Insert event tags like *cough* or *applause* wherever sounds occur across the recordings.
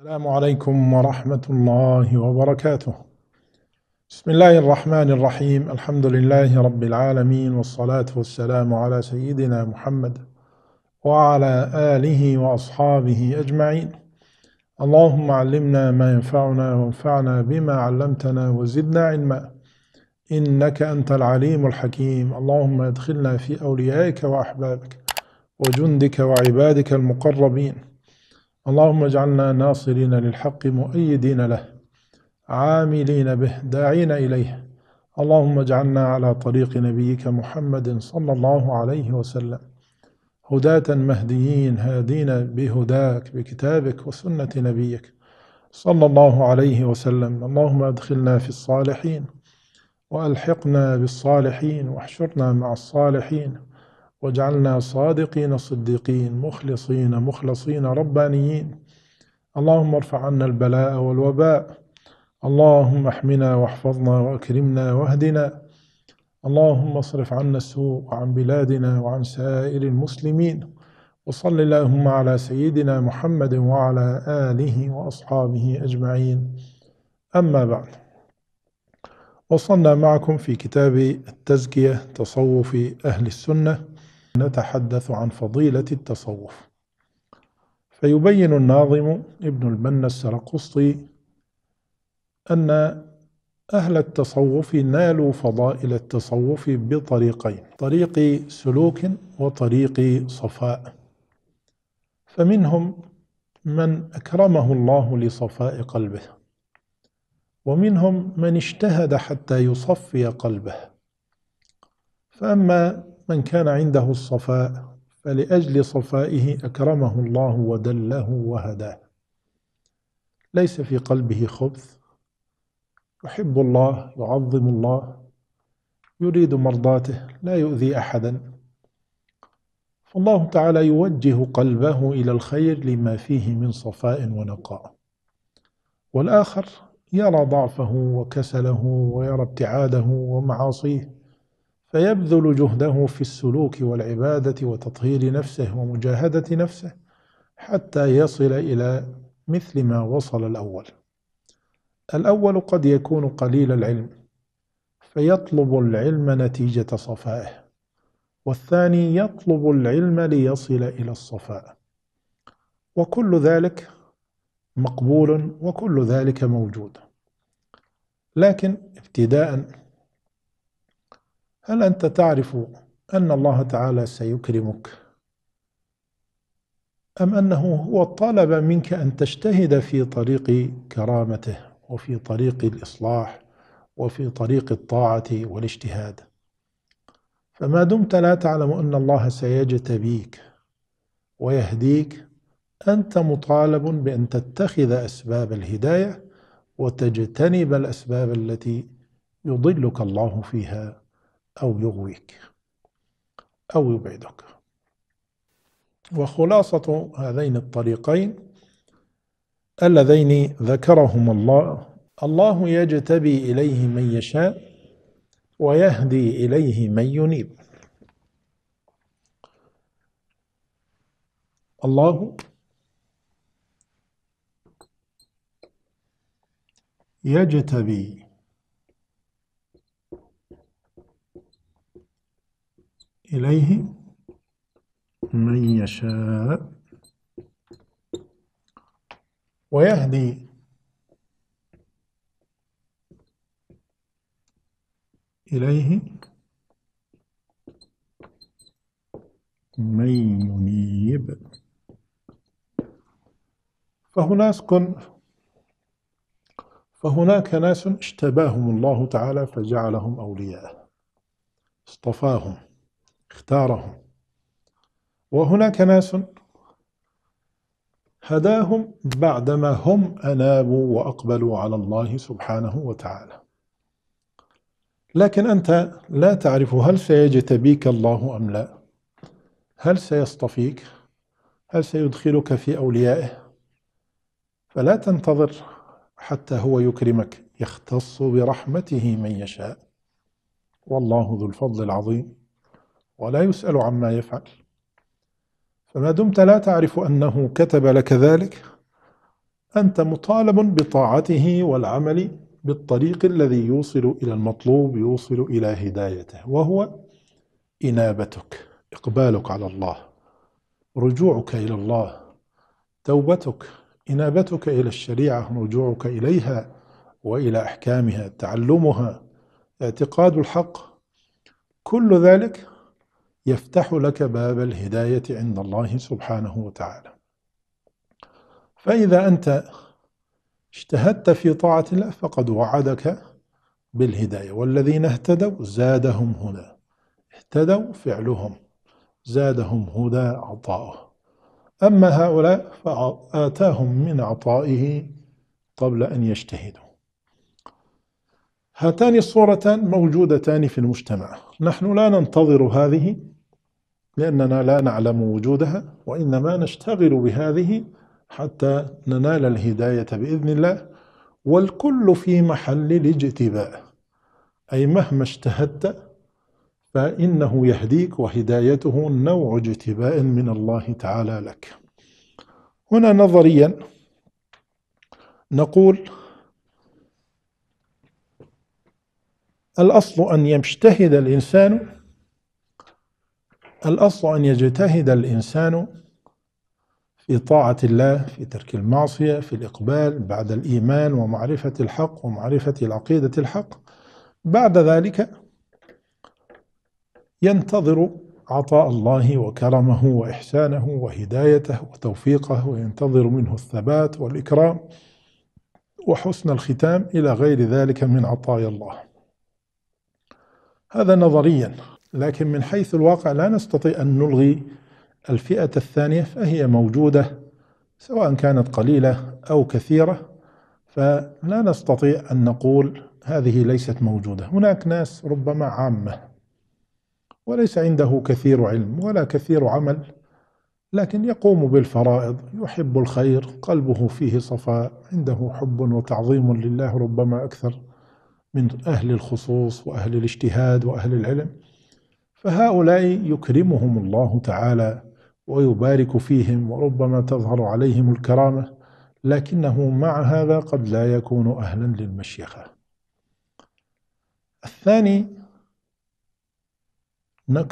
السلام عليكم ورحمة الله وبركاته بسم الله الرحمن الرحيم الحمد لله رب العالمين والصلاة والسلام على سيدنا محمد وعلى آله وأصحابه أجمعين اللهم علمنا ما ينفعنا وانفعنا بما علمتنا وزدنا علما إنك أنت العليم الحكيم اللهم ادخلنا في أوليائك وأحبابك وجندك وعبادك المقربين اللهم اجعلنا ناصرين للحق مؤيدين له عاملين به داعين إليه اللهم اجعلنا على طريق نبيك محمد صلى الله عليه وسلم هداة مهديين هادين بهداك بكتابك وسنة نبيك صلى الله عليه وسلم اللهم ادخلنا في الصالحين وألحقنا بالصالحين واحشرنا مع الصالحين واجعلنا صادقين صديقين مخلصين مخلصين ربانيين اللهم ارفع عنا البلاء والوباء اللهم احمنا واحفظنا واكرمنا واهدنا اللهم اصرف عنا السوء وعن بلادنا وعن سائر المسلمين وصل اللهم على سيدنا محمد وعلى آله وأصحابه أجمعين أما بعد وصلنا معكم في كتاب التزكية تصوف أهل السنة نتحدث عن فضيلة التصوف فيبين الناظم ابن المنى السرقسطي أن أهل التصوف نالوا فضائل التصوف بطريقين طريق سلوك وطريق صفاء فمنهم من أكرمه الله لصفاء قلبه ومنهم من اجتهد حتى يصفي قلبه فأما من كان عنده الصفاء فلأجل صفائه أكرمه الله ودله وهداه ليس في قلبه خبث يحب الله يعظم الله يريد مرضاته لا يؤذي أحدا فالله تعالى يوجه قلبه إلى الخير لما فيه من صفاء ونقاء والآخر يرى ضعفه وكسله ويرى ابتعاده ومعاصيه فيبذل جهده في السلوك والعبادة وتطهير نفسه ومجاهدة نفسه حتى يصل إلى مثل ما وصل الأول الأول قد يكون قليل العلم فيطلب العلم نتيجة صفائه والثاني يطلب العلم ليصل إلى الصفاء وكل ذلك مقبول وكل ذلك موجود لكن ابتداء هل أنت تعرف أن الله تعالى سيكرمك أم أنه هو طلب منك أن تجتهد في طريق كرامته وفي طريق الإصلاح وفي طريق الطاعة والاجتهاد فما دمت لا تعلم أن الله سيجتبيك ويهديك أنت مطالب بأن تتخذ أسباب الهداية وتجتنب الأسباب التي يضلك الله فيها أو يغويك أو يبعدك وخلاصة هذين الطريقين اللذين ذكرهما الله الله يجتبي إليه من يشاء ويهدي إليه من ينيب الله يجتبي إليه من يشاء ويهدي إليه من ينيب فهناك فهناك ناس اشتباهم الله تعالى فجعلهم أولياء اصطفاهم اختارهم وهناك ناس هداهم بعدما هم أنابوا وأقبلوا على الله سبحانه وتعالى لكن أنت لا تعرف هل سيجتبيك الله أم لا هل سيصطفيك هل سيدخلك في أوليائه فلا تنتظر حتى هو يكرمك يختص برحمته من يشاء والله ذو الفضل العظيم ولا يسأل عما يفعل فما دمت لا تعرف أنه كتب لك ذلك أنت مطالب بطاعته والعمل بالطريق الذي يوصل إلى المطلوب يوصل إلى هدايته وهو إنابتك إقبالك على الله رجوعك إلى الله توبتك إنابتك إلى الشريعة رجوعك إليها وإلى أحكامها تعلمها اعتقاد الحق كل ذلك يفتح لك باب الهداية عند الله سبحانه وتعالى فإذا أنت اجتهدت في طاعة الله فقد وعدك بالهداية والذين اهتدوا زادهم هدى اهتدوا فعلهم زادهم هدى عطاؤه أما هؤلاء فآتاهم من عطائه قبل أن يجتهدوا هاتان الصورتان موجودتان في المجتمع نحن لا ننتظر هذه لأننا لا نعلم وجودها وإنما نشتغل بهذه حتى ننال الهداية بإذن الله والكل في محل الاجتباء أي مهما اجتهدت فإنه يهديك وهدايته نوع اجتباء من الله تعالى لك هنا نظريا نقول الأصل أن يجتهد الإنسان الأصل أن يجتهد الإنسان في طاعة الله في ترك المعصية في الإقبال بعد الإيمان ومعرفة الحق ومعرفة العقيدة الحق بعد ذلك ينتظر عطاء الله وكرمه وإحسانه وهدايته وتوفيقه وينتظر منه الثبات والإكرام وحسن الختام إلى غير ذلك من عطايا الله هذا نظريا لكن من حيث الواقع لا نستطيع أن نلغي الفئة الثانية فهي موجودة سواء كانت قليلة أو كثيرة فلا نستطيع أن نقول هذه ليست موجودة هناك ناس ربما عامة وليس عنده كثير علم ولا كثير عمل لكن يقوم بالفرائض يحب الخير قلبه فيه صفاء عنده حب وتعظيم لله ربما أكثر من أهل الخصوص وأهل الاجتهاد وأهل العلم فهؤلاء يكرمهم الله تعالى ويبارك فيهم وربما تظهر عليهم الكرامة لكنه مع هذا قد لا يكون أهلا للمشيخة الثاني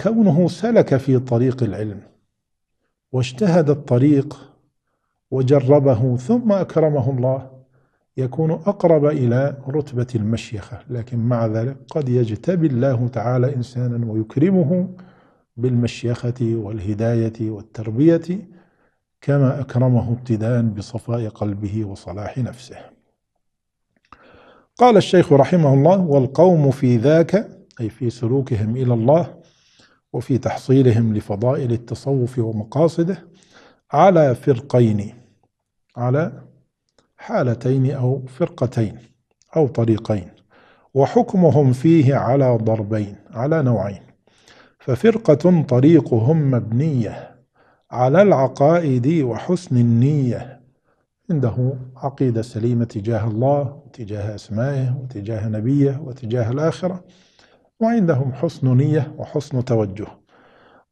كونه سلك في طريق العلم واجتهد الطريق وجربه ثم أكرمه الله يكون أقرب إلى رتبة المشيخة لكن مع ذلك قد يجتبي الله تعالى إنسانا ويكرمه بالمشيخة والهداية والتربية كما أكرمه ابتداء بصفاء قلبه وصلاح نفسه قال الشيخ رحمه الله والقوم في ذاك أي في سلوكهم إلى الله وفي تحصيلهم لفضائل التصوف ومقاصده على فرقين على حالتين أو فرقتين أو طريقين وحكمهم فيه على ضربين على نوعين ففرقة طريقهم مبنية على العقائد وحسن النية عنده عقيدة سليمة تجاه الله وتجاه أسمائه وتجاه نبيه وتجاه الآخرة وعندهم حسن نية وحسن توجه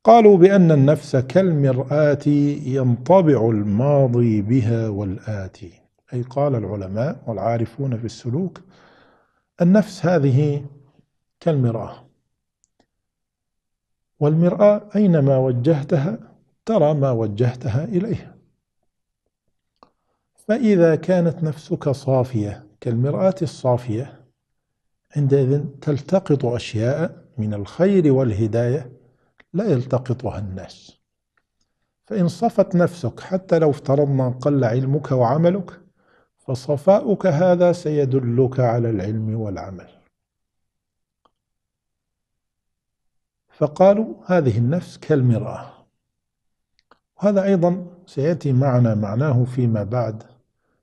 قالوا بأن النفس كالمرآة ينطبع الماضي بها والآتي أي قال العلماء والعارفون في السلوك النفس هذه كالمرآة والمرآة أينما وجهتها ترى ما وجهتها إليه فإذا كانت نفسك صافية كالمرآة الصافية عندئذ تلتقط أشياء من الخير والهداية لا يلتقطها الناس فإن صفت نفسك حتى لو افترضنا قل علمك وعملك فصفاؤك هذا سيدلك على العلم والعمل فقالوا هذه النفس كالمرآة وهذا أيضا سيأتي معنا معناه فيما بعد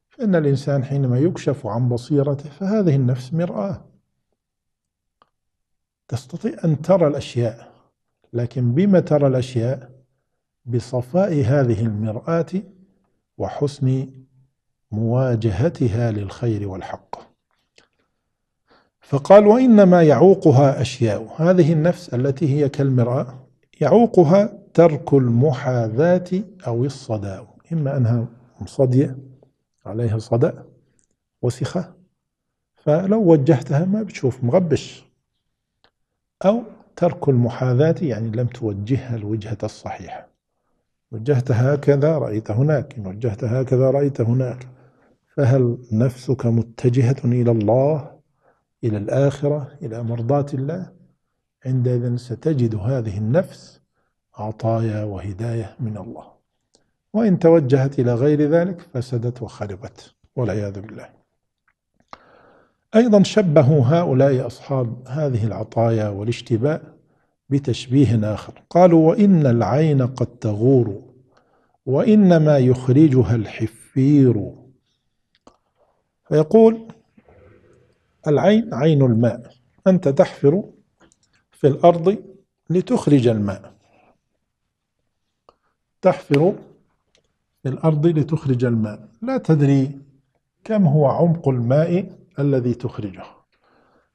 فإن الإنسان حينما يكشف عن بصيرته فهذه النفس مرآة تستطيع أن ترى الأشياء لكن بما ترى الأشياء بصفاء هذه المرآة وحسن مواجهتها للخير والحق فقال وإنما يعوقها أشياء هذه النفس التي هي كالمرأة يعوقها ترك المحاذاة أو الصداء إما أنها مصدية عليها صدأ وسخة فلو وجهتها ما بتشوف مغبش أو ترك المحاذاة يعني لم توجهها الوجهة الصحيحة وجهت هكذا رأيت هناك إن وجهت هكذا رأيت هناك فهل نفسك متجهة إلى الله إلى الآخرة إلى مرضاة الله عندئذ ستجد هذه النفس عطايا وهداية من الله وإن توجهت إلى غير ذلك فسدت وخربت والعياذ بالله أيضا شبهوا هؤلاء أصحاب هذه العطايا والاشتباه بتشبيه آخر قالوا وإن العين قد تغور وإنما يخرجها الحفير فيقول العين عين الماء أنت تحفر في الأرض لتخرج الماء تحفر في الأرض لتخرج الماء لا تدري كم هو عمق الماء الذي تخرجه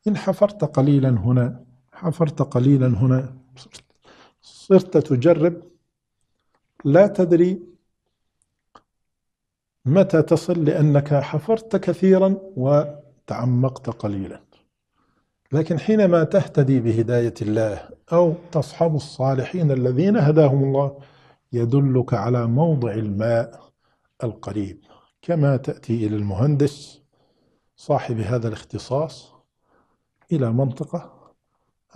إن حفرت قليلا هنا حفرت قليلا هنا صرت تجرب لا تدري متى تصل لأنك حفرت كثيرا وتعمقت قليلا لكن حينما تهتدي بهداية الله أو تصحب الصالحين الذين هداهم الله يدلك على موضع الماء القريب كما تأتي إلى المهندس صاحب هذا الاختصاص إلى منطقة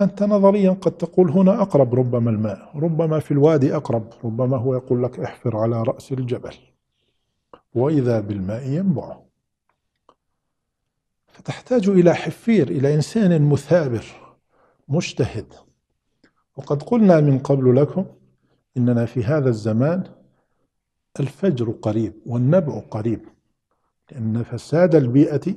أنت نظريا قد تقول هنا أقرب ربما الماء ربما في الوادي أقرب ربما هو يقول لك احفر على رأس الجبل وإذا بالماء ينبع فتحتاج إلى حفير إلى إنسان مثابر مجتهد وقد قلنا من قبل لكم إننا في هذا الزمان الفجر قريب والنبع قريب لأن فساد البيئة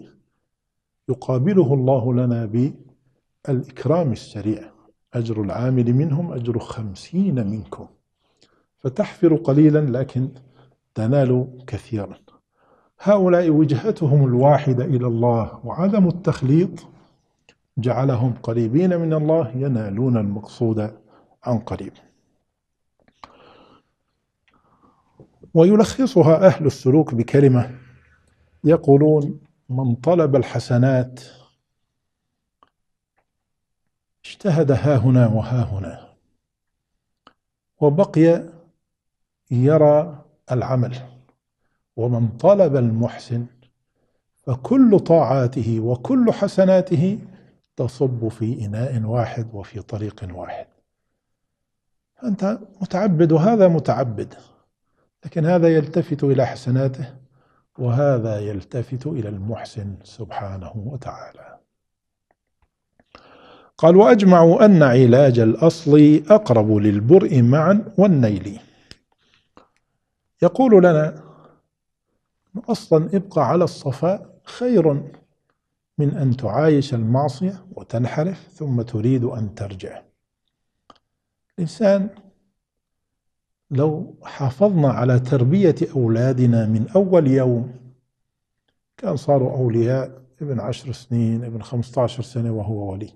يقابله الله لنا بالإكرام السريع أجر العامل منهم أجر خمسين منكم فتحفر قليلا لكن تنال كثيرا هؤلاء وجهتهم الواحدة إلى الله وعدم التخليط جعلهم قريبين من الله ينالون المقصود عن قريب ويلخصها أهل السلوك بكلمة يقولون من طلب الحسنات اجتهد ها هنا وها هنا وبقي يرى العمل ومن طلب المحسن فكل طاعاته وكل حسناته تصب في إناء واحد وفي طريق واحد أنت متعبد وهذا متعبد لكن هذا يلتفت إلى حسناته وهذا يلتفت إلى المحسن سبحانه وتعالى قال وأجمعوا أن علاج الأصل أقرب للبرء معا والنيل يقول لنا أصلا ابقى على الصفاء خير من أن تعايش المعصية وتنحرف ثم تريد أن ترجع الإنسان لو حافظنا على تربية أولادنا من أول يوم كان صاروا أولياء ابن عشر سنين ابن خمسة عشر سنة وهو ولي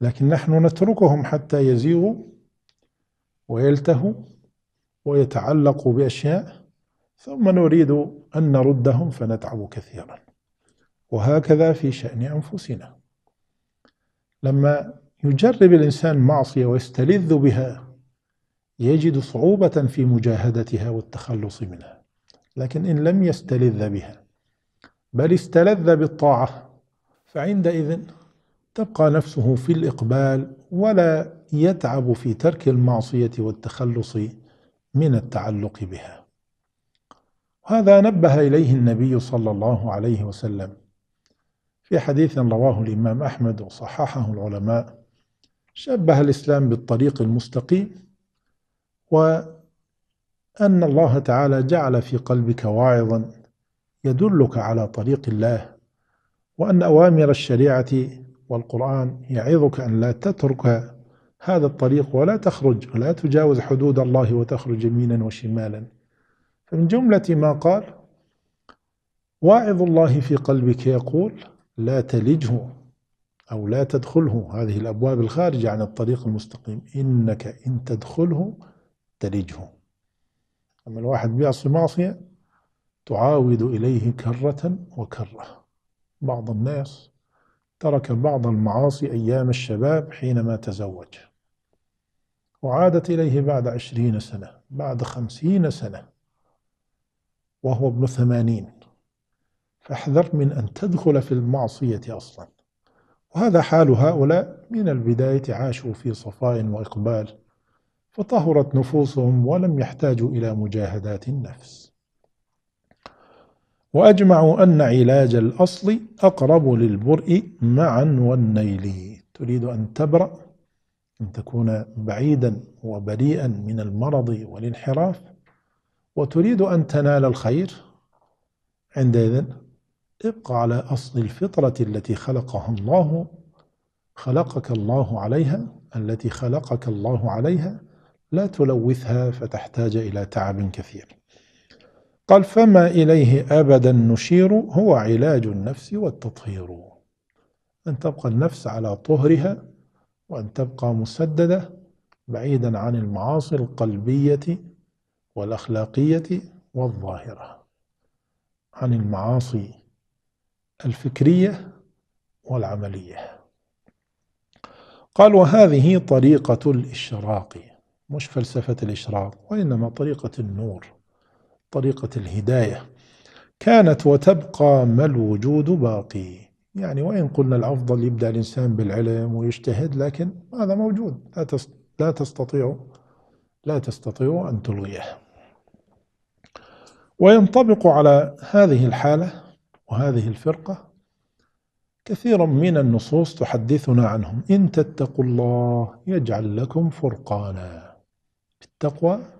لكن نحن نتركهم حتى يزيغوا ويلتهوا ويتعلق بأشياء ثم نريد أن نردهم فنتعب كثيرا وهكذا في شأن أنفسنا لما يجرب الإنسان معصية ويستلذ بها يجد صعوبة في مجاهدتها والتخلص منها لكن إن لم يستلذ بها بل استلذ بالطاعة فعندئذ تبقى نفسه في الإقبال ولا يتعب في ترك المعصية والتخلص من التعلق بها هذا نبه إليه النبي صلى الله عليه وسلم في حديث رواه الإمام أحمد وصححه العلماء شبه الإسلام بالطريق المستقيم وأن الله تعالى جعل في قلبك واعظا يدلك على طريق الله وأن أوامر الشريعة والقرآن يعظك أن لا تترك هذا الطريق ولا تخرج ولا تجاوز حدود الله وتخرج يمينا وشمالا فمن جملة ما قال واعظ الله في قلبك يقول لا تلجه أو لا تدخله هذه الأبواب الخارجة عن الطريق المستقيم إنك إن تدخله تلجه أما الواحد بيعصي معصية تعاود إليه كرة وكرة بعض الناس ترك بعض المعاصي أيام الشباب حينما تزوج وعادت إليه بعد عشرين سنة بعد خمسين سنة وهو ابن ثمانين فاحذر من أن تدخل في المعصية أصلا وهذا حال هؤلاء من البداية عاشوا في صفاء وإقبال فطهرت نفوسهم ولم يحتاجوا إلى مجاهدات النفس وأجمعوا أن علاج الأصل أقرب للبرء معا والنيل تريد أن تبرأ أن تكون بعيدا وبريئا من المرض والانحراف وتريد أن تنال الخير عندئذ ابقى على أصل الفطرة التي خلقها الله خلقك الله عليها التي خلقك الله عليها لا تلوثها فتحتاج إلى تعب كثير قال فما إليه أبدا نشير هو علاج النفس والتطهير أن تبقى النفس على طهرها وأن تبقى مسددة بعيدا عن المعاصي القلبية والأخلاقية والظاهرة عن المعاصي الفكرية والعملية قال وهذه طريقة الإشراق مش فلسفة الإشراق وإنما طريقة النور طريقة الهداية كانت وتبقى ما الوجود باقي يعني وإن قلنا الأفضل يبدأ الإنسان بالعلم ويجتهد لكن هذا موجود لا لا تستطيع لا تستطيع أن تلغيه وينطبق على هذه الحالة وهذه الفرقة كثيرا من النصوص تحدثنا عنهم إن تتقوا الله يجعل لكم فرقانا بالتقوى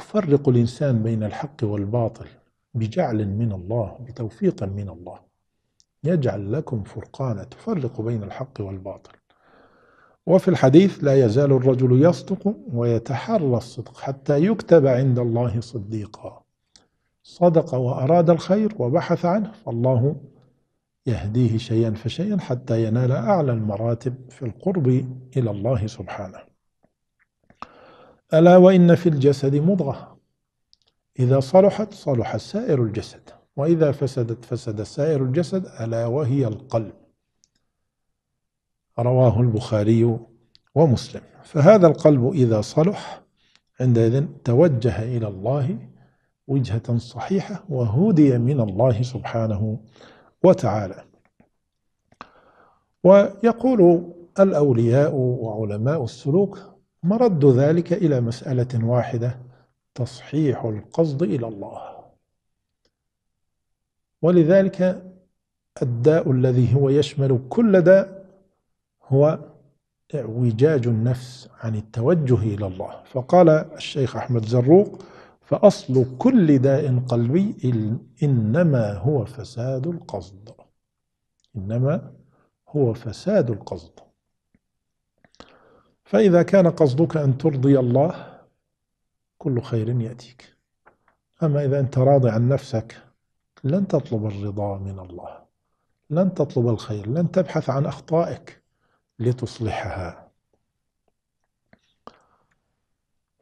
يفرق الإنسان بين الحق والباطل بجعل من الله بتوفيق من الله يجعل لكم فرقانا تفرق بين الحق والباطل وفي الحديث لا يزال الرجل يصدق ويتحرى الصدق حتى يكتب عند الله صديقا صدق وأراد الخير وبحث عنه فالله يهديه شيئا فشيئا حتى ينال أعلى المراتب في القرب إلى الله سبحانه ألا وإن في الجسد مضغة إذا صلحت صلح سائر الجسد وإذا فسدت فسد سائر الجسد ألا وهي القلب رواه البخاري ومسلم فهذا القلب إذا صلح عندئذ توجه إلى الله وجهة صحيحة وهدي من الله سبحانه وتعالى ويقول الأولياء وعلماء السلوك مرد ذلك إلى مسألة واحدة تصحيح القصد إلى الله ولذلك الداء الذي هو يشمل كل داء هو اعوجاج النفس عن التوجه إلى الله فقال الشيخ أحمد زروق فأصل كل داء قلبي إنما هو فساد القصد إنما هو فساد القصد فإذا كان قصدك أن ترضي الله كل خير يأتيك أما إذا أنت راضي عن نفسك لن تطلب الرضا من الله لن تطلب الخير لن تبحث عن أخطائك لتصلحها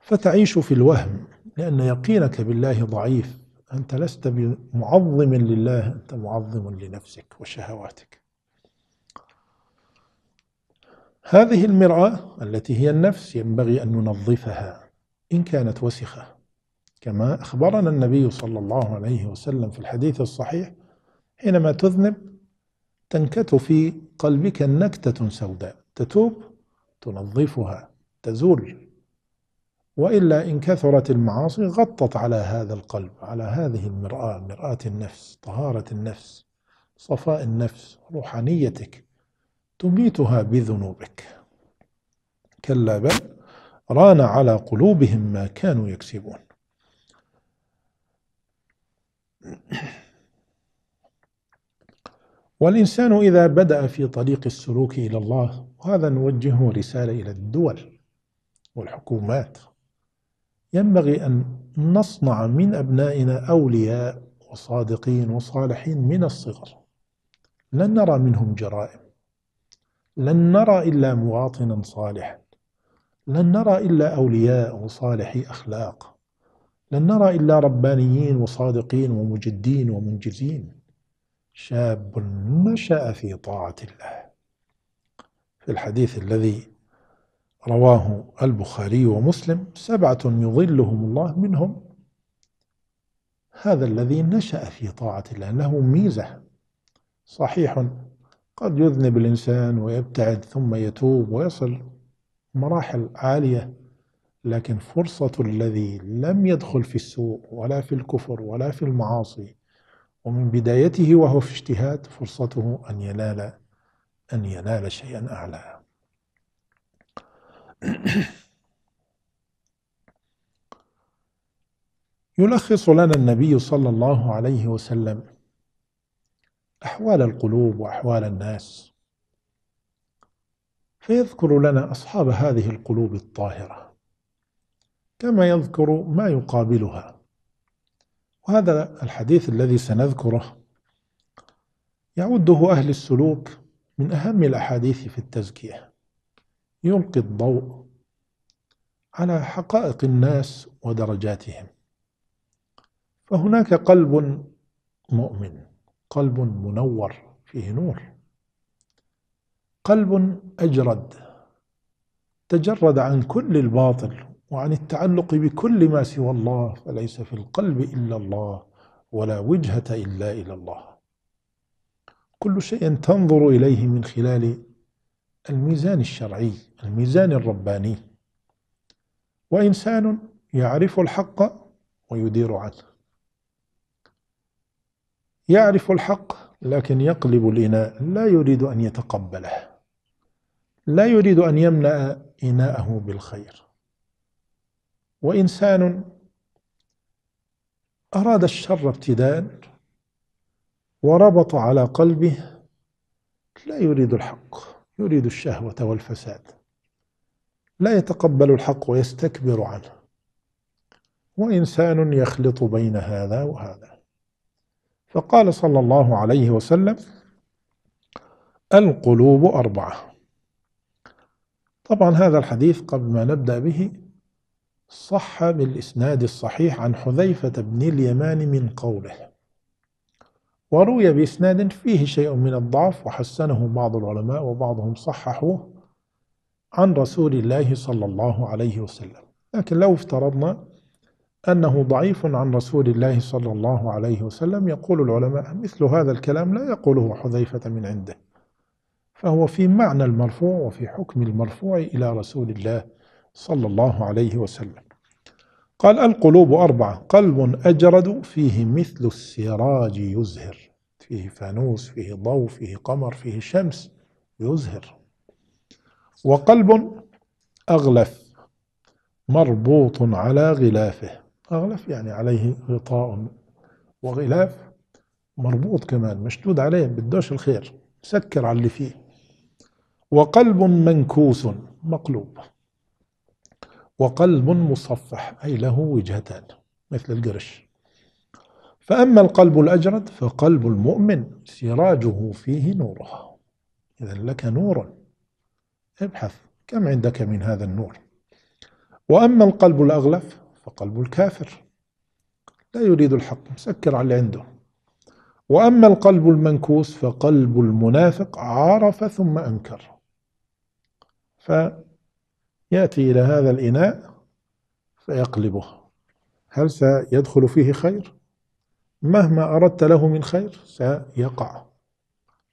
فتعيش في الوهم لأن يقينك بالله ضعيف أنت لست معظم لله أنت معظم لنفسك وشهواتك هذه المرآة التي هي النفس ينبغي أن ننظفها إن كانت وسخة كما أخبرنا النبي صلى الله عليه وسلم في الحديث الصحيح حينما تذنب تنكت في قلبك نكتة سوداء تتوب تنظفها تزول وإلا إن كثرت المعاصي غطت على هذا القلب على هذه المرآة مرآة النفس طهارة النفس صفاء النفس روحانيتك تميتها بذنوبك كلا بل ران على قلوبهم ما كانوا يكسبون والإنسان إذا بدأ في طريق السلوك إلى الله وهذا نوجهه رسالة إلى الدول والحكومات ينبغي أن نصنع من أبنائنا أولياء وصادقين وصالحين من الصغر لن نرى منهم جرائم لن نرى إلا مواطنا صالحا لن نرى إلا أولياء وصالحي أخلاق لن نرى إلا ربانيين وصادقين ومجدين ومنجزين شاب نشأ في طاعة الله في الحديث الذي رواه البخاري ومسلم سبعة يظلهم الله منهم هذا الذي نشأ في طاعة الله له ميزة صحيح قد يذنب الإنسان ويبتعد ثم يتوب ويصل مراحل عالية لكن فرصة الذي لم يدخل في السوء ولا في الكفر ولا في المعاصي ومن بدايته وهو في اجتهاد فرصته أن ينال أن ينال شيئا أعلى يلخص لنا النبي صلى الله عليه وسلم أحوال القلوب وأحوال الناس فيذكر لنا أصحاب هذه القلوب الطاهرة كما يذكر ما يقابلها وهذا الحديث الذي سنذكره يعده أهل السلوك من أهم الأحاديث في التزكية يلقي الضوء على حقائق الناس ودرجاتهم فهناك قلب مؤمن قلب منور فيه نور قلب أجرد تجرد عن كل الباطل وعن التعلق بكل ما سوى الله فليس في القلب إلا الله ولا وجهة إلا إلى الله كل شيء تنظر إليه من خلال الميزان الشرعي الميزان الرباني وإنسان يعرف الحق ويدير عنه يعرف الحق لكن يقلب الإناء لا يريد أن يتقبله لا يريد أن يملأ إناءه بالخير وإنسان أراد الشر ابتداء وربط على قلبه لا يريد الحق يريد الشهوة والفساد لا يتقبل الحق ويستكبر عنه وإنسان يخلط بين هذا وهذا فقال صلى الله عليه وسلم القلوب أربعة طبعا هذا الحديث قبل ما نبدأ به صح بالإسناد الصحيح عن حذيفة بن اليمان من قوله وروي بإسناد فيه شيء من الضعف وحسنه بعض العلماء وبعضهم صححوه عن رسول الله صلى الله عليه وسلم لكن لو افترضنا أنه ضعيف عن رسول الله صلى الله عليه وسلم يقول العلماء مثل هذا الكلام لا يقوله حذيفة من عنده فهو في معنى المرفوع وفي حكم المرفوع إلى رسول الله صلى الله عليه وسلم قال القلوب أربعة قلب أجرد فيه مثل السراج يزهر فيه فانوس فيه ضوء فيه قمر فيه شمس يزهر وقلب أغلف مربوط على غلافه أغلف يعني عليه غطاء وغلاف مربوط كمان مشدود عليه بدوش الخير سكر على اللي فيه وقلب منكوس مقلوب وقلب مصفح أي له وجهتان مثل القرش فأما القلب الأجرد فقلب المؤمن سراجه فيه نوره إذا لك نور ابحث كم عندك من هذا النور وأما القلب الأغلف فقلب الكافر لا يريد الحق مسكر على اللي عنده وأما القلب المنكوس فقلب المنافق عرف ثم أنكر فيأتي إلى هذا الإناء فيقلبه هل سيدخل فيه خير؟ مهما أردت له من خير سيقع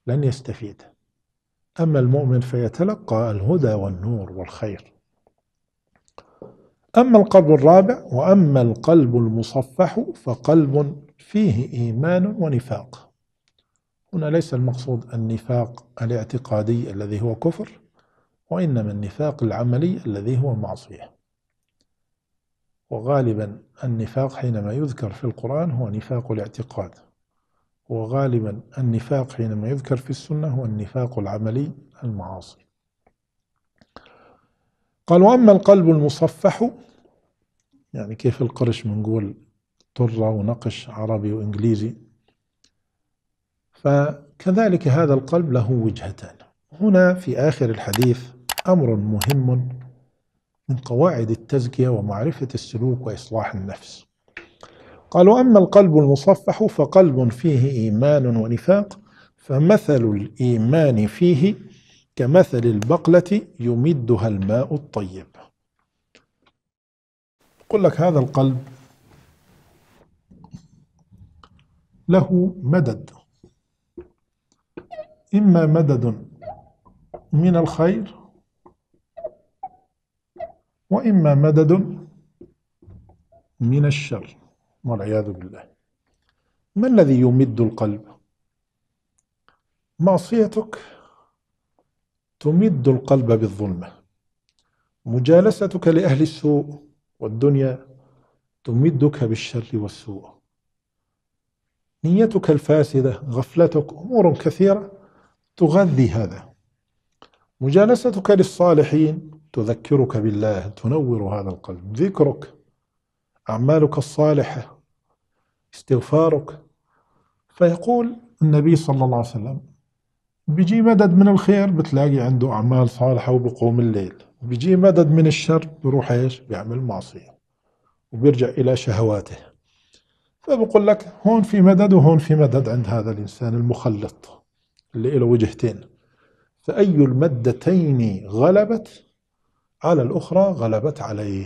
لن يستفيد أما المؤمن فيتلقى الهدى والنور والخير أما القلب الرابع وأما القلب المصفح فقلب فيه إيمان ونفاق هنا ليس المقصود النفاق الاعتقادي الذي هو كفر وإنما النفاق العملي الذي هو معصية وغالبا النفاق حينما يذكر في القرآن هو نفاق الاعتقاد وغالبا النفاق حينما يذكر في السنة هو النفاق العملي المعاصي قال وأما القلب المصفح يعني كيف القرش منقول طرة ونقش عربي وإنجليزي فكذلك هذا القلب له وجهتان هنا في آخر الحديث أمر مهم من قواعد التزكية ومعرفة السلوك وإصلاح النفس قال وأما القلب المصفح فقلب فيه إيمان ونفاق فمثل الإيمان فيه كمثل البقلة يمدها الماء الطيب يقول لك هذا القلب له مدد إما مدد من الخير وإما مدد من الشر والعياذ بالله ما الذي يمد القلب؟ معصيتك تمد القلب بالظلمة مجالستك لأهل السوء والدنيا تمدك بالشر والسوء نيتك الفاسدة غفلتك أمور كثيرة تغذي هذا مجالستك للصالحين تذكرك بالله تنور هذا القلب ذكرك أعمالك الصالحة استغفارك فيقول النبي صلى الله عليه وسلم بيجي مدد من الخير بتلاقي عنده أعمال صالحة وبقوم الليل بيجي مدد من الشر بروح إيش بيعمل معصية وبيرجع إلى شهواته فبقول لك هون في مدد وهون في مدد عند هذا الإنسان المخلط اللي له وجهتين فأي المدتين غلبت على الأخرى غلبت عليه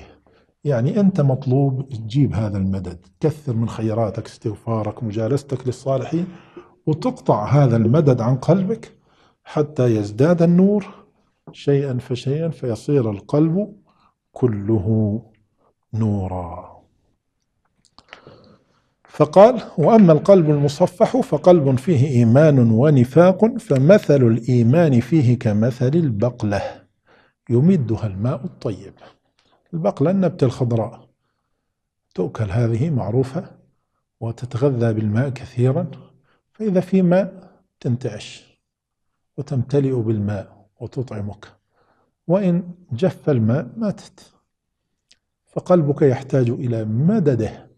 يعني أنت مطلوب تجيب هذا المدد تكثر من خيراتك استغفارك مجالستك للصالحين وتقطع هذا المدد عن قلبك حتى يزداد النور شيئا فشيئا فيصير القلب كله نورا فقال وأما القلب المصفح فقلب فيه إيمان ونفاق فمثل الإيمان فيه كمثل البقلة يمدها الماء الطيب البقلة النبت الخضراء تؤكل هذه معروفة وتتغذى بالماء كثيرا فإذا في ماء تنتعش وتمتلئ بالماء وتطعمك وإن جف الماء ماتت فقلبك يحتاج إلى مدده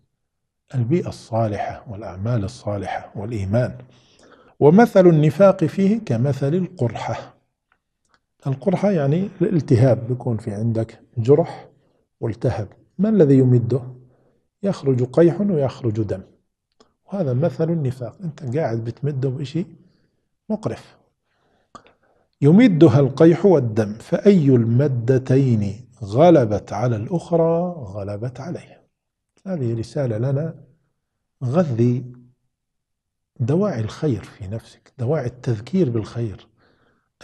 البيئة الصالحة والأعمال الصالحة والإيمان ومثل النفاق فيه كمثل القرحة القرحة يعني الالتهاب يكون في عندك جرح والتهب ما الذي يمده؟ يخرج قيح ويخرج دم وهذا مثل النفاق أنت قاعد بتمده بشيء مقرف يمدها القيح والدم فأي المدتين غلبت على الأخرى غلبت عليها هذه رسالة لنا غذي دواعي الخير في نفسك دواعي التذكير بالخير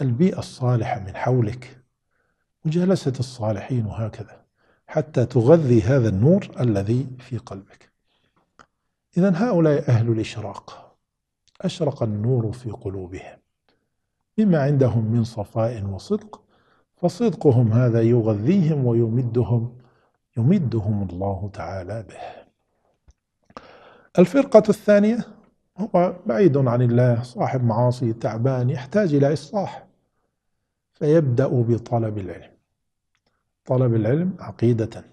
البيئة الصالحة من حولك مجالسة الصالحين وهكذا حتى تغذي هذا النور الذي في قلبك إذا هؤلاء أهل الإشراق أشرق النور في قلوبهم بما عندهم من صفاء وصدق فصدقهم هذا يغذيهم ويمدهم يمدهم الله تعالى به الفرقة الثانية هو بعيد عن الله صاحب معاصي تعبان يحتاج إلى إصلاح فيبدأ بطلب العلم طلب العلم عقيدة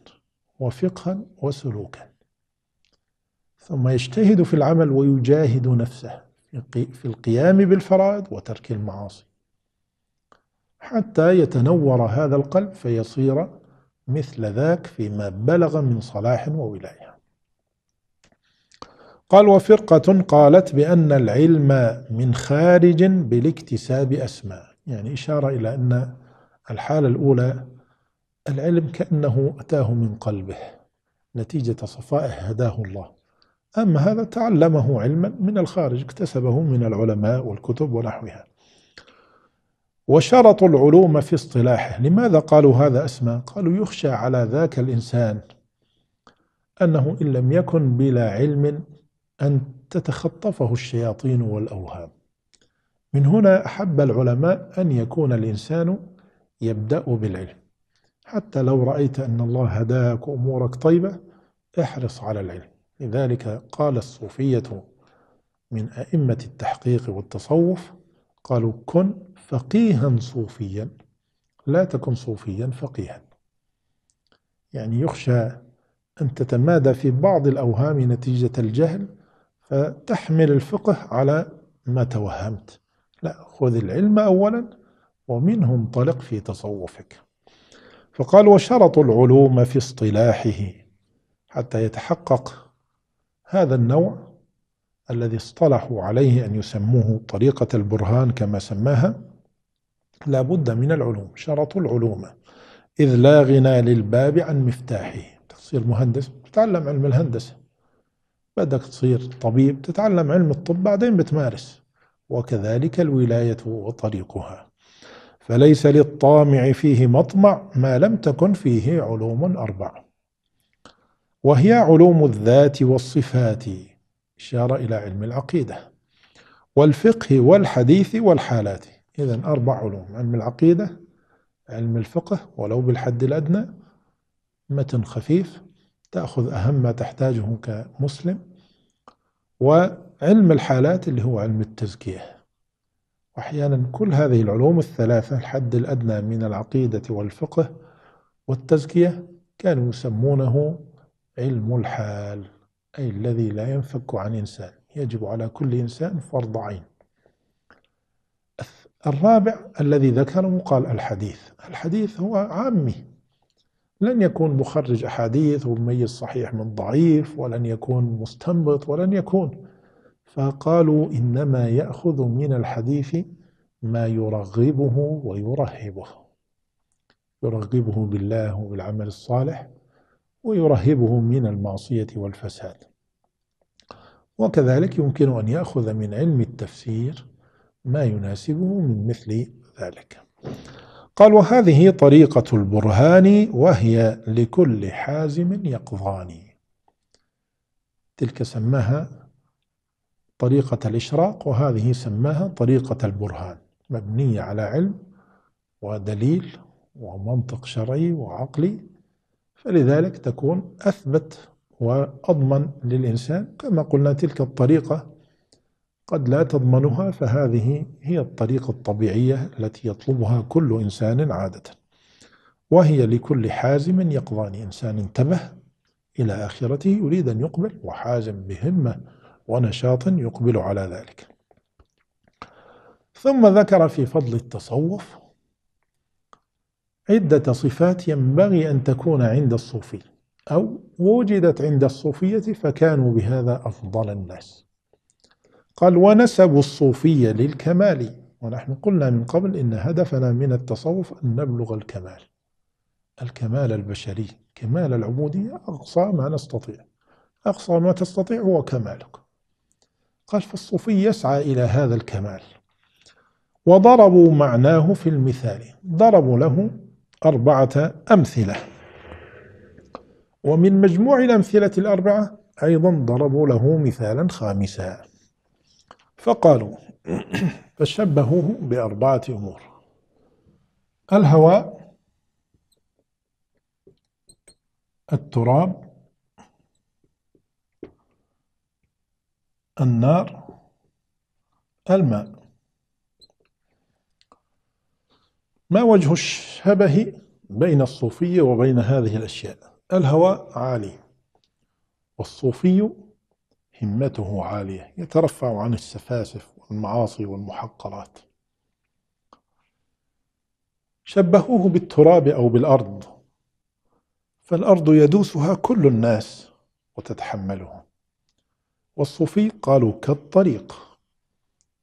وفقها وسلوكا ثم يجتهد في العمل ويجاهد نفسه في القيام بالفرائض وترك المعاصي حتى يتنور هذا القلب فيصير مثل ذاك فيما بلغ من صلاح وولايه قال وفرقة قالت بأن العلم من خارج بالاكتساب أسماء يعني إشارة إلى أن الحالة الأولى العلم كأنه أتاه من قلبه نتيجة صفائه هداه الله أما هذا تعلمه علما من الخارج اكتسبه من العلماء والكتب ونحوها وشرط العلوم في اصطلاحه لماذا قالوا هذا أسماء قالوا يخشى على ذاك الإنسان أنه إن لم يكن بلا علم أن تتخطفه الشياطين والأوهام من هنا أحب العلماء أن يكون الإنسان يبدأ بالعلم حتى لو رأيت أن الله هداك وأمورك طيبة احرص على العلم لذلك قال الصوفية من أئمة التحقيق والتصوف قالوا كن فقيها صوفيا لا تكن صوفيا فقيها يعني يخشى أن تتمادى في بعض الأوهام نتيجة الجهل فتحمل الفقه على ما توهمت لا خذ العلم أولا ومنه انطلق في تصوفك فقال وشرط العلوم في اصطلاحه حتى يتحقق هذا النوع الذي اصطلحوا عليه أن يسموه طريقة البرهان كما سماها لا بد من العلوم شرط العلوم إذ لا غنى للباب عن مفتاحه تصير مهندس تتعلم علم الهندسة بدك تصير طبيب تتعلم علم الطب بعدين بتمارس وكذلك الولاية وطريقها فليس للطامع فيه مطمع ما لم تكن فيه علوم أربع وهي علوم الذات والصفات إشارة إلى علم العقيدة والفقه والحديث والحالات إذا أربع علوم علم العقيدة علم الفقه ولو بالحد الأدنى متن خفيف تأخذ أهم ما تحتاجه كمسلم وعلم الحالات اللي هو علم التزكية وأحيانا كل هذه العلوم الثلاثة الحد الأدنى من العقيدة والفقه والتزكية كانوا يسمونه علم الحال أي الذي لا ينفك عن إنسان يجب على كل إنسان فرض عين الرابع الذي ذكره قال الحديث الحديث هو عامي لن يكون مخرج أحاديث ومميز صحيح من ضعيف ولن يكون مستنبط ولن يكون فقالوا إنما يأخذ من الحديث ما يرغبه ويرهبه يرغبه بالله وبالعمل الصالح ويرهبه من المعصية والفساد وكذلك يمكن أن يأخذ من علم التفسير ما يناسبه من مثل ذلك قال وهذه طريقة البرهان وهي لكل حازم يقظان تلك سماها طريقة الإشراق وهذه سماها طريقة البرهان مبنية على علم ودليل ومنطق شرعي وعقلي فلذلك تكون أثبت وأضمن للإنسان كما قلنا تلك الطريقة قد لا تضمنها فهذه هي الطريقة الطبيعية التي يطلبها كل إنسان عادة وهي لكل حازم يقظان إنسان انتبه إلى آخرته يريد أن يقبل وحازم بهمة ونشاط يقبل على ذلك ثم ذكر في فضل التصوف عدة صفات ينبغي أن تكون عند الصوفي أو وجدت عند الصوفية فكانوا بهذا أفضل الناس قال ونسب الصوفية للكمال ونحن قلنا من قبل إن هدفنا من التصوف أن نبلغ الكمال الكمال البشري كمال العبودية أقصى ما نستطيع أقصى ما تستطيع هو كمالك قال فالصوفي يسعى إلى هذا الكمال وضربوا معناه في المثال ضربوا له أربعة أمثلة ومن مجموع الأمثلة الأربعة أيضا ضربوا له مثالا خامسا فقالوا *clears throat* فشبهوه بأربعة أمور الهواء التراب النار الماء ما وجه الشبه بين الصوفية وبين هذه الأشياء الهوى عالي والصوفي همته عالية يترفع عن السفاسف والمعاصي والمحقرات شبهوه بالتراب أو بالأرض فالأرض يدوسها كل الناس وتتحمله والصوفي قالوا كالطريق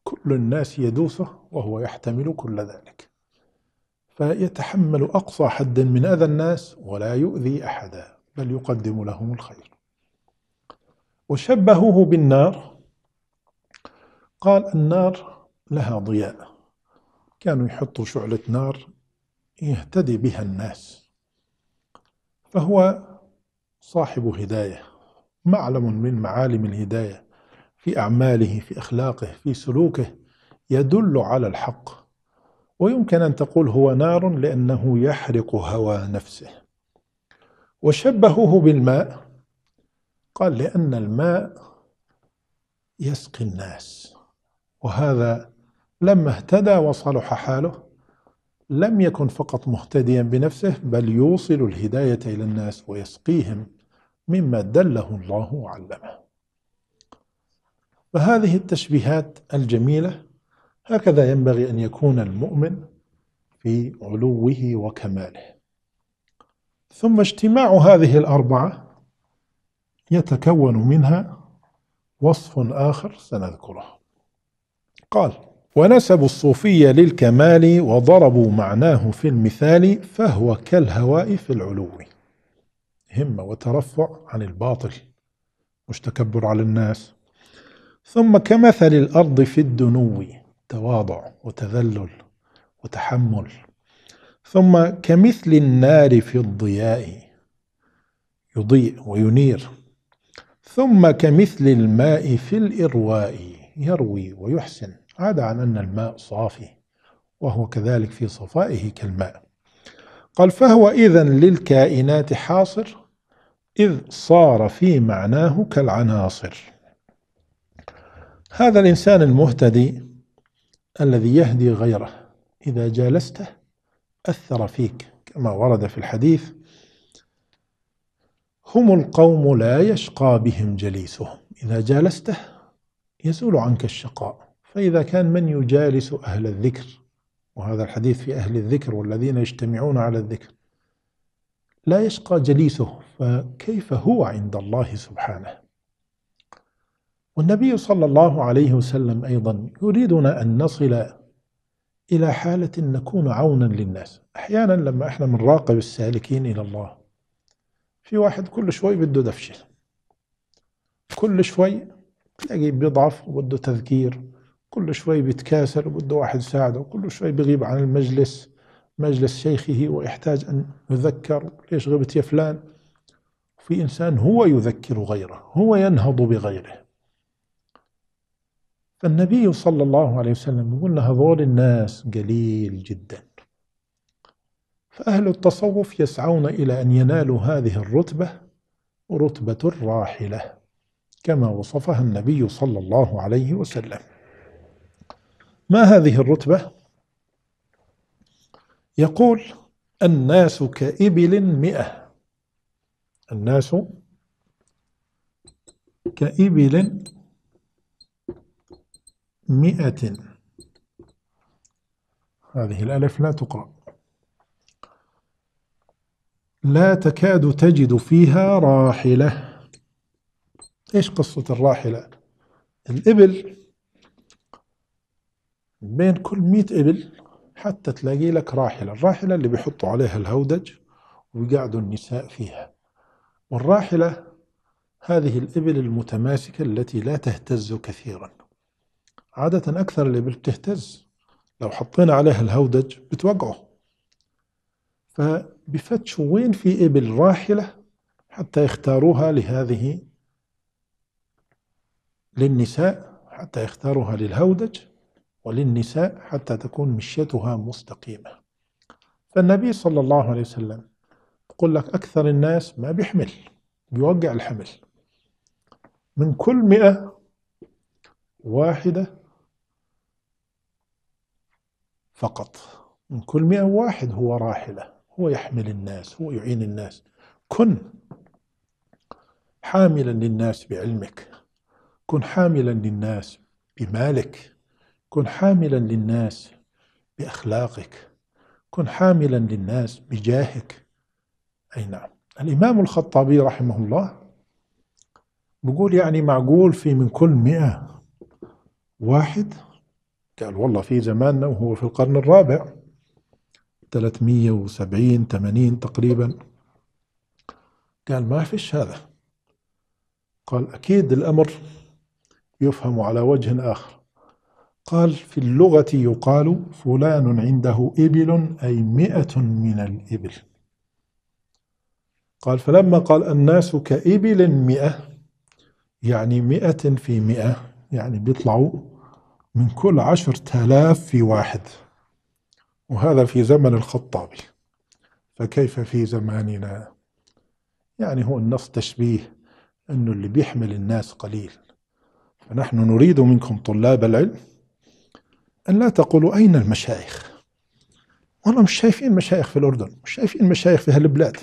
كل الناس يدوسه وهو يحتمل كل ذلك فيتحمل أقصى حد من أذى الناس ولا يؤذي أحدا بل يقدم لهم الخير وشبهوه بالنار قال النار لها ضياء كانوا يحطوا شعلة نار يهتدي بها الناس فهو صاحب هداية معلم من معالم الهداية في أعماله في أخلاقه في سلوكه يدل على الحق ويمكن أن تقول هو نار لأنه يحرق هوى نفسه وشبهوه بالماء قال لأن الماء يسقي الناس وهذا لما اهتدى وصلح حاله لم يكن فقط مهتديا بنفسه بل يوصل الهداية إلى الناس ويسقيهم مما دله الله وعلمه فهذه التشبيهات الجميلة هكذا ينبغي أن يكون المؤمن في علوه وكماله ثم اجتماع هذه الأربعة يتكون منها وصف آخر سنذكره قال ونسبوا الصوفية للكمال وضربوا معناه في المثال فهو كالهواء في العلو همة وترفع عن الباطل مش تكبر على الناس ثم كمثل الأرض في الدنو تواضع وتذلل وتحمل ثم كمثل النار في الضياء يضيء وينير ثم كمثل الماء في الإرواء يروي ويحسن عدا عن أن الماء صافي وهو كذلك في صفائه كالماء قال فهو إذا للكائنات حاصر إذ صار في معناه كالعناصر هذا الإنسان المهتدي الذي يهدي غيره إذا جالسته أثر فيك كما ورد في الحديث هم القوم لا يشقى بهم جليسهم إذا جالسته يزول عنك الشقاء فإذا كان من يجالس أهل الذكر وهذا الحديث في أهل الذكر والذين يجتمعون على الذكر لا يشقى جليسه فكيف هو عند الله سبحانه والنبي صلى الله عليه وسلم أيضا يريدنا أن نصل إلى حالة نكون عونا للناس أحيانا لما إحنا بنراقب السالكين إلى الله في واحد كل شوي بده دفشة كل شوي تلاقي بيضعف وبده تذكير كل شوي بيتكاسل وبده واحد يساعده كل شوي بغيب عن المجلس مجلس شيخه ويحتاج أن يذكر ليش غبت يا فلان في إنسان هو يذكر غيره هو ينهض بغيره فالنبي صلى الله عليه وسلم يقول هذول الناس قليل جدا فأهل التصوف يسعون إلى أن ينالوا هذه الرتبة رتبة الراحلة كما وصفها النبي صلى الله عليه وسلم ما هذه الرتبة؟ يقول الناس كإبل مئة الناس كإبل مئة هذه الألف لا تقرأ لا تكاد تجد فيها راحلة إيش قصة الراحلة الإبل بين كل مئة إبل حتى تلاقي لك راحلة الراحلة اللي بيحطوا عليها الهودج ويقعدوا النساء فيها والراحلة هذه الإبل المتماسكة التي لا تهتز كثيرا عادة أكثر الإبل بتهتز لو حطينا عليها الهودج بتوقعه فبفتش وين في إبل راحلة حتى يختاروها لهذه للنساء حتى يختاروها للهودج وللنساء حتى تكون مشيتها مستقيمة فالنبي صلى الله عليه وسلم يقول لك أكثر الناس ما بيحمل بيوقع الحمل من كل مئة واحدة فقط من كل مئة واحد هو راحلة هو يحمل الناس هو يعين الناس كن حاملا للناس بعلمك كن حاملا للناس بمالك كن حاملا للناس بأخلاقك كن حاملا للناس بجاهك أي نعم الإمام الخطابي رحمه الله بيقول يعني معقول في من كل مئة واحد قال والله في زماننا وهو في القرن الرابع 370 80 تقريبا قال ما فيش هذا قال أكيد الأمر يفهم على وجه آخر قال في اللغة يقال فلان عنده إبل أي مئة من الإبل قال فلما قال الناس كإبل مئة يعني مئة في مئة يعني بيطلعوا من كل عشرة آلاف في واحد وهذا في زمن الخطابي فكيف في زماننا يعني هو النص تشبيه أنه اللي بيحمل الناس قليل فنحن نريد منكم طلاب العلم أن لا تقولوا أين المشايخ والله مش شايفين مشايخ في الأردن مش شايفين مشايخ في هالبلاد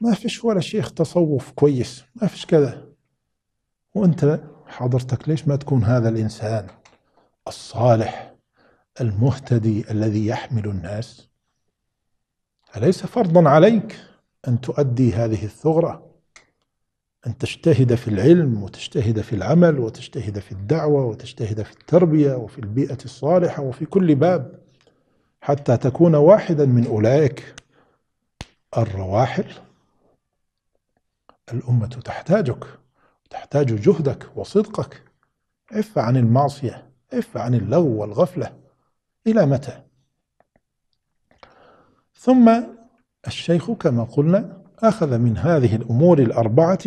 ما فيش ولا شيخ تصوف كويس ما فيش كذا وانت حضرتك ليش ما تكون هذا الإنسان الصالح المهتدي الذي يحمل الناس أليس فرضا عليك أن تؤدي هذه الثغرة أن تجتهد في العلم وتجتهد في العمل وتجتهد في الدعوة وتجتهد في التربية وفي البيئة الصالحة وفي كل باب حتى تكون واحدا من أولئك الرواحل الأمة تحتاجك تحتاج جهدك وصدقك عف عن المعصية عف عن اللغو والغفلة إلى متى ثم الشيخ كما قلنا أخذ من هذه الأمور الأربعة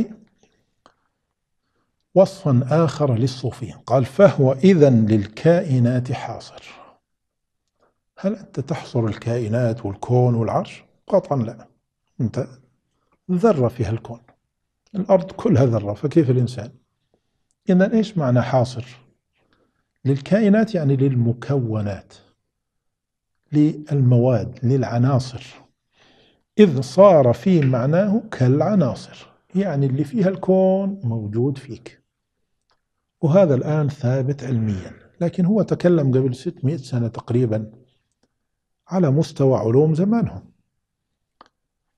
وصفا آخر للصوفيه قال فهو إذا للكائنات حاصر هل أنت تحصر الكائنات والكون والعرش؟ قطعا لا أنت ذرة في هالكون الأرض كلها ذرة فكيف الإنسان إذا إيش معنى حاصر للكائنات يعني للمكونات للمواد للعناصر إذ صار في معناه كالعناصر يعني اللي فيها الكون موجود فيك وهذا الآن ثابت علميا لكن هو تكلم قبل 600 سنة تقريبا على مستوى علوم زمانهم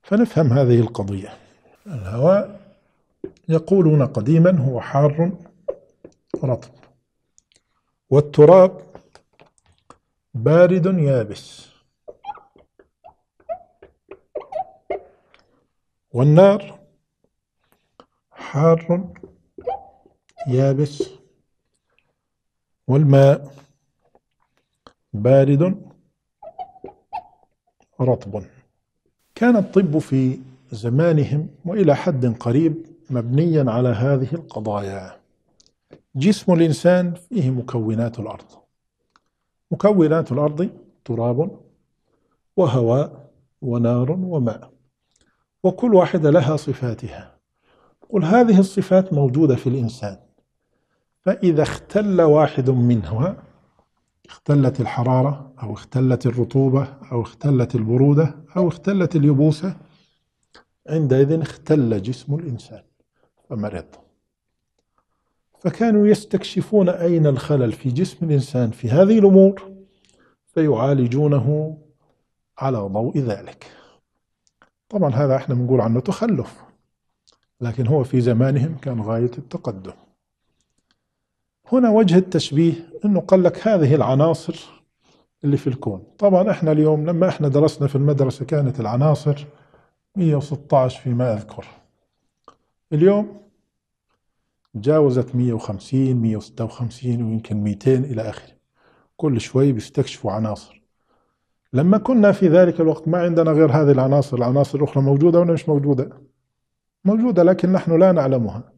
فنفهم هذه القضية الهواء يقولون قديما هو حار رطب والتراب بارد يابس والنار حار يابس والماء بارد رطب كان الطب في زمانهم وإلى حد قريب مبنيا على هذه القضايا جسم الإنسان فيه مكونات الأرض مكونات الأرض تراب وهواء ونار وماء وكل واحدة لها صفاتها قل هذه الصفات موجودة في الإنسان فإذا اختل واحد منها اختلت الحرارة أو اختلت الرطوبة أو اختلت البرودة أو اختلت اليبوسة عندئذ اختل جسم الإنسان مرض فكانوا يستكشفون أين الخلل في جسم الإنسان في هذه الأمور فيعالجونه على ضوء ذلك طبعا هذا احنا بنقول عنه تخلف لكن هو في زمانهم كان غاية التقدم هنا وجه التشبيه انه قال لك هذه العناصر اللي في الكون طبعا احنا اليوم لما احنا درسنا في المدرسة كانت العناصر 116 فيما اذكر اليوم تجاوزت 150 156 ويمكن 200 إلى آخره كل شوي بيستكشفوا عناصر لما كنا في ذلك الوقت ما عندنا غير هذه العناصر العناصر الأخرى موجودة ولا مش موجودة موجودة لكن نحن لا نعلمها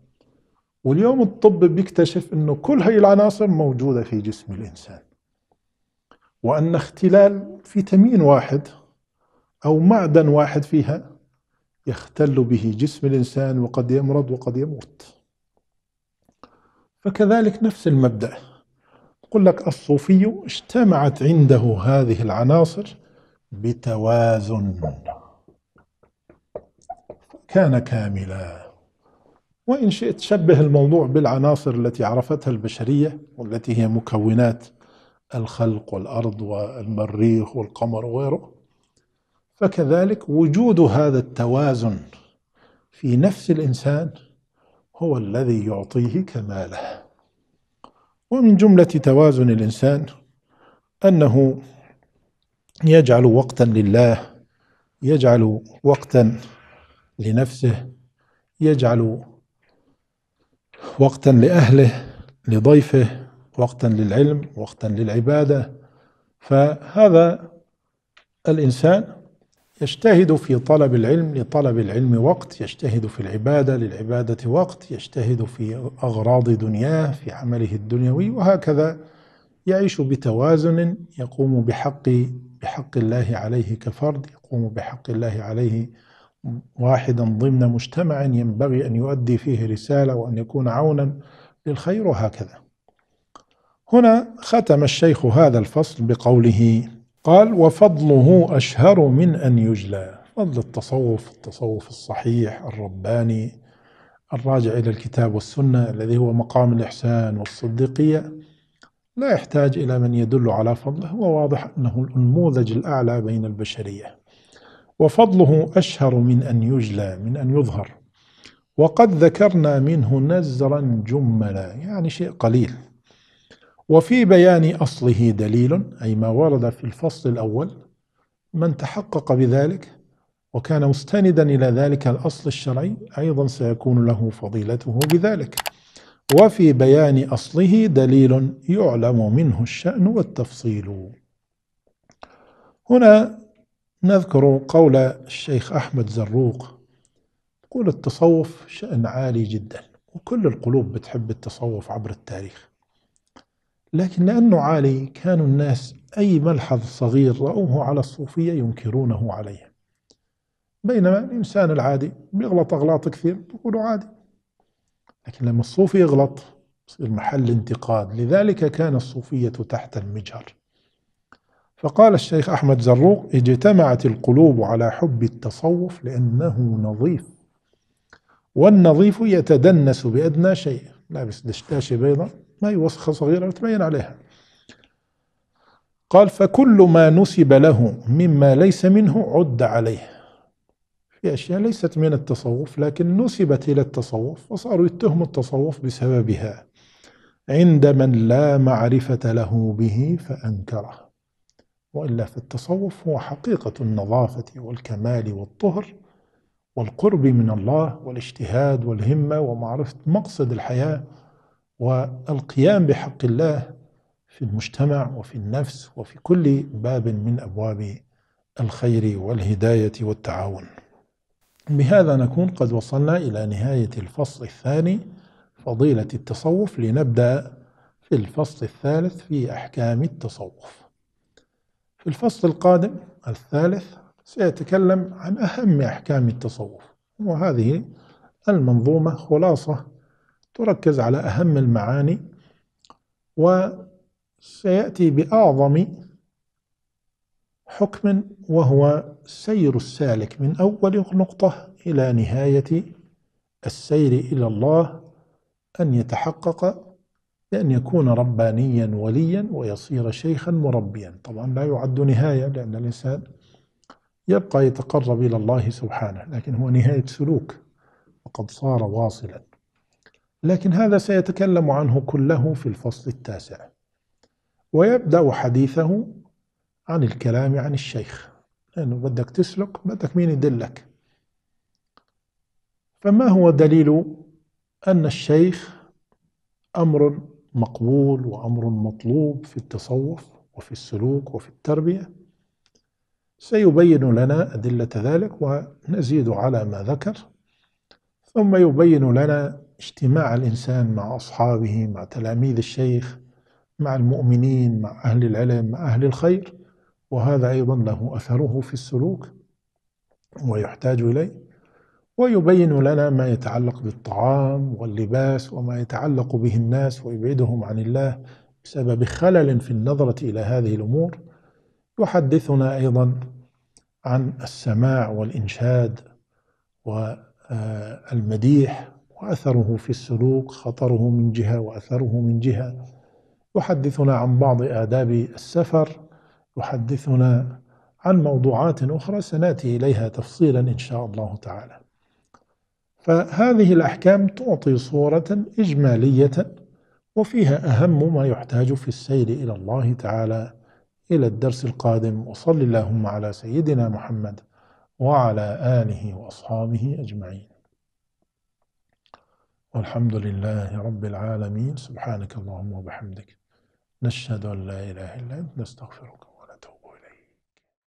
واليوم الطب بيكتشف أنه كل هاي العناصر موجودة في جسم الإنسان وأن اختلال فيتامين واحد أو معدن واحد فيها يختل به جسم الإنسان وقد يمرض وقد يموت فكذلك نفس المبدأ يقول لك الصوفي اجتمعت عنده هذه العناصر بتوازن كان كاملا وإن شئت شبه الموضوع بالعناصر التي عرفتها البشرية والتي هي مكونات الخلق والأرض والمريخ والقمر وغيره فكذلك وجود هذا التوازن في نفس الإنسان هو الذي يعطيه كماله ومن جملة توازن الإنسان أنه يجعل وقتا لله يجعل وقتا لنفسه يجعل وقتا لأهله لضيفه وقتا للعلم وقتا للعبادة فهذا الإنسان يجتهد في طلب العلم لطلب العلم وقت يجتهد في العبادة للعبادة وقت يجتهد في أغراض دنياه في عمله الدنيوي وهكذا يعيش بتوازن يقوم بحق بحق الله عليه كفرد يقوم بحق الله عليه واحدا ضمن مجتمع ينبغي أن يؤدي فيه رسالة وأن يكون عونا للخير وهكذا هنا ختم الشيخ هذا الفصل بقوله قال وفضله أشهر من أن يجلى فضل التصوف التصوف الصحيح الرباني الراجع إلى الكتاب والسنة الذي هو مقام الإحسان والصديقية لا يحتاج إلى من يدل على فضله وواضح أنه النموذج الأعلى بين البشرية وفضله أشهر من أن يجلى من أن يظهر وقد ذكرنا منه نزرا جملا يعني شيء قليل وفي بيان أصله دليل أي ما ورد في الفصل الأول من تحقق بذلك وكان مستندا إلى ذلك الأصل الشرعي أيضا سيكون له فضيلته بذلك وفي بيان أصله دليل يعلم منه الشأن والتفصيل هنا نذكر قول الشيخ أحمد زروق يقول التصوف شأن عالي جدا وكل القلوب بتحب التصوف عبر التاريخ لكن لأنه عالي كان الناس أي ملحظ صغير رأوه على الصوفية ينكرونه عليه بينما الإنسان العادي بيغلط أغلاط كثير بيقولوا عادي لكن لما الصوفي يغلط يصير محل انتقاد لذلك كان الصوفية تحت المجهر فقال الشيخ أحمد زروق اجتمعت القلوب على حب التصوف لأنه نظيف والنظيف يتدنس بأدنى شيء لابس دشداشة بيضاء ما هي وسخة صغيرة تبين عليها قال فكل ما نسب له مما ليس منه عد عليه في أشياء ليست من التصوف لكن نسبت إلى التصوف وصاروا يتهموا التصوف بسببها عند من لا معرفة له به فأنكره وإلا فالتصوف هو حقيقة النظافة والكمال والطهر والقرب من الله والاجتهاد والهمة ومعرفة مقصد الحياة والقيام بحق الله في المجتمع وفي النفس وفي كل باب من أبواب الخير والهداية والتعاون بهذا نكون قد وصلنا إلى نهاية الفصل الثاني فضيلة التصوف لنبدأ في الفصل الثالث في أحكام التصوف في الفصل القادم الثالث سيتكلم عن أهم أحكام التصوف وهذه المنظومة خلاصة تركز على أهم المعاني وسيأتي بأعظم حكم وهو سير السالك من أول نقطة إلى نهاية السير إلى الله أن يتحقق بأن يكون ربانيا وليا ويصير شيخا مربيا طبعا لا يعد نهاية لأن الإنسان يبقى يتقرب إلى الله سبحانه لكن هو نهاية سلوك وقد صار واصلا لكن هذا سيتكلم عنه كله في الفصل التاسع ويبدأ حديثه عن الكلام عن الشيخ لأنه بدك تسلك بدك مين يدلك فما هو دليل أن الشيخ أمر مقبول وأمر مطلوب في التصوف وفي السلوك وفي التربية سيبين لنا أدلة ذلك ونزيد على ما ذكر ثم يبين لنا اجتماع الإنسان مع أصحابه مع تلاميذ الشيخ مع المؤمنين مع أهل العلم مع أهل الخير وهذا أيضا له أثره في السلوك ويحتاج إليه ويبين لنا ما يتعلق بالطعام واللباس وما يتعلق به الناس ويبعدهم عن الله بسبب خلل في النظرة إلى هذه الأمور يحدثنا أيضا عن السماع والإنشاد والمديح وأثره في السلوك خطره من جهة وأثره من جهة يحدثنا عن بعض آداب السفر يحدثنا عن موضوعات أخرى سنأتي إليها تفصيلا إن شاء الله تعالى فهذه الأحكام تعطي صورة إجمالية وفيها أهم ما يحتاج في السير إلى الله تعالى إلى الدرس القادم وصل اللهم على سيدنا محمد وعلى آله وأصحابه أجمعين والحمد لله رب العالمين سبحانك اللهم وبحمدك نشهد أن لا إله إلا أنت نستغفرك